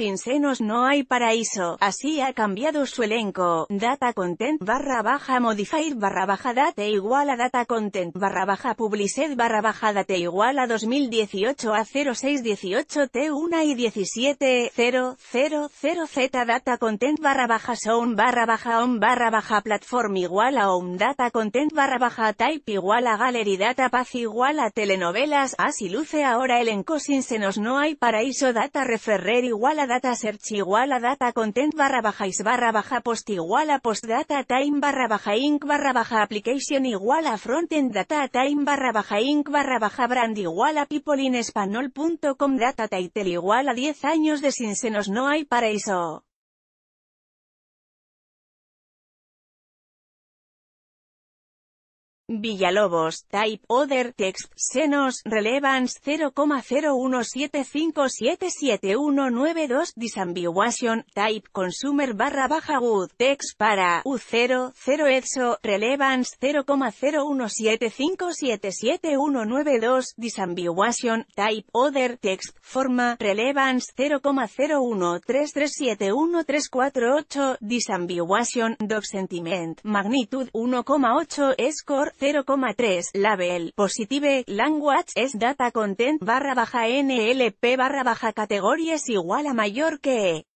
sin senos no hay paraíso, así ha cambiado su elenco, data content barra baja modified barra baja date igual a data content barra baja publiced barra baja date igual a 2018 a 0618 T1 y 17 Z data content barra baja sound barra baja on barra baja platform igual a on data content barra baja type igual a gallery data paz igual a telenovelas así luce ahora elenco sin senos no hay paraíso data referrer igual a data search igual a data content barra baja is barra baja post igual a post data time barra baja inc barra baja application igual a frontend data time barra baja inc barra baja brand igual a people in español.com data title igual a 10 años de sin senos no hay para eso. Villalobos, Type Other Text, Senos, Relevance 0,017577192 Disambiguation, Type Consumer barra baja Wood, Text para, u 00 EDSO, Relevance 0,017577192 Disambiguation, Type Other Text, Forma, Relevance 0,013371348 Disambiguation, Doc Sentiment, Magnitud, 1,8 Score 0,3 label positive language es data content barra baja nlp barra baja categories igual a mayor que